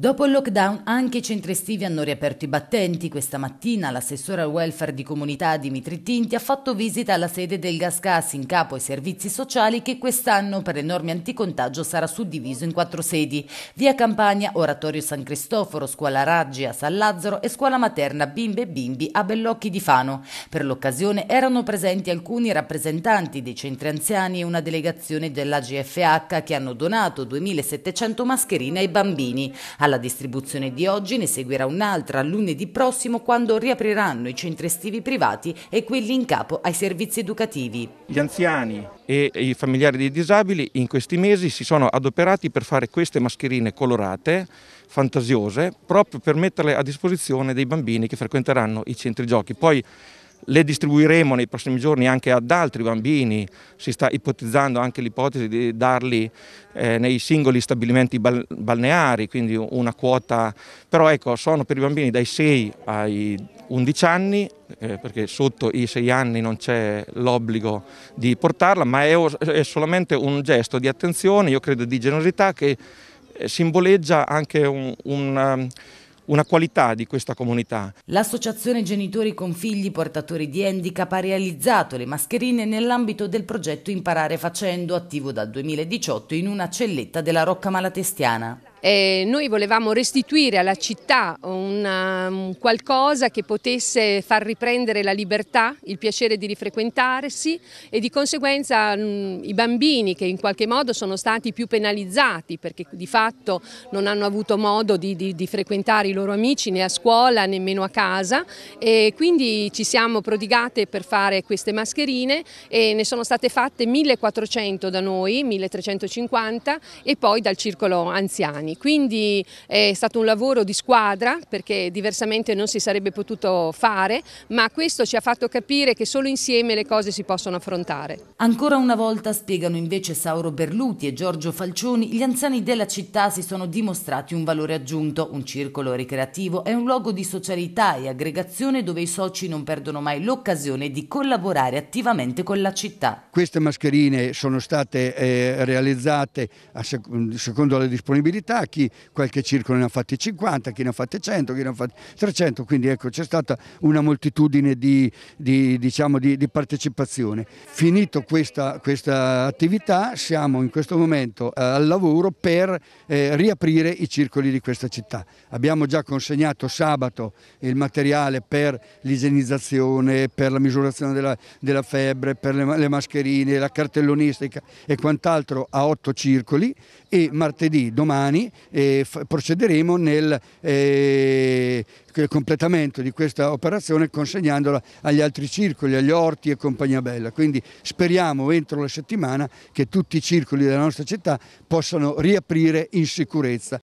Dopo il lockdown anche i centri estivi hanno riaperto i battenti. Questa mattina l'assessore al welfare di comunità Dimitri Tinti ha fatto visita alla sede del Gas Gas in capo ai servizi sociali che quest'anno per le anticontagio sarà suddiviso in quattro sedi. Via Campania, Oratorio San Cristoforo, Scuola Raggi a San Lazzaro e Scuola Materna Bimbe e Bimbi a Bellocchi di Fano. Per l'occasione erano presenti alcuni rappresentanti dei centri anziani e una delegazione della GFH che hanno donato 2700 mascherine ai bambini. Alla distribuzione di oggi ne seguirà un'altra lunedì prossimo quando riapriranno i centri estivi privati e quelli in capo ai servizi educativi. Gli anziani e i familiari dei disabili in questi mesi si sono adoperati per fare queste mascherine colorate, fantasiose, proprio per metterle a disposizione dei bambini che frequenteranno i centri giochi. Poi le distribuiremo nei prossimi giorni anche ad altri bambini, si sta ipotizzando anche l'ipotesi di darli eh, nei singoli stabilimenti bal balneari, quindi una quota, però ecco sono per i bambini dai 6 ai 11 anni, eh, perché sotto i 6 anni non c'è l'obbligo di portarla, ma è, è solamente un gesto di attenzione, io credo di generosità che eh, simboleggia anche un, un una qualità di questa comunità. L'associazione Genitori con figli portatori di handicap ha realizzato le mascherine nell'ambito del progetto Imparare facendo, attivo dal 2018 in una celletta della Rocca Malatestiana. Eh, noi volevamo restituire alla città una, un um, qualcosa che potesse far riprendere la libertà, il piacere di rifrequentarsi e di conseguenza mh, mm, i bambini che in qualche modo sono stati più penalizzati perché di fatto non hanno avuto modo di, di, di frequentare i loro amici né a scuola nemmeno a casa e quindi ci siamo prodigate per fare queste mascherine e ne sono state fatte 1400 da noi, 1350 e poi dal circolo anziani italiani, quindi è stato un lavoro di squadra perché diversamente non si sarebbe potuto fare, ma questo ci ha fatto capire che solo insieme le cose si possono affrontare. Ancora una volta, spiegano invece Sauro Berluti e Giorgio Falcioni, gli anziani della città si sono dimostrati un valore aggiunto, un circolo ricreativo è un luogo di socialità e aggregazione dove i soci non perdono mai l'occasione di collaborare attivamente con la città. Queste mascherine sono state eh, realizzate a sec secondo la disponibilità unità, chi, qualche circolo ne ha fatti 50, chi ne ha fatti 100, chi ne ha fatti 300, quindi ecco c'è stata una moltitudine di, di, diciamo, di, di partecipazione. Finito questa, questa, attività siamo in questo momento eh, al lavoro per eh, riaprire i circoli di questa città. Abbiamo già consegnato sabato il materiale per l'igienizzazione, per la misurazione della, della febbre, per le, le mascherine, la cartellonistica e quant'altro a otto circoli e martedì, domani, eh, procederemo nel eh, completamento di questa operazione consegnandola agli altri circoli, agli orti e compagnia bella. Quindi speriamo entro la settimana che tutti i circoli della nostra città possano riaprire in sicurezza.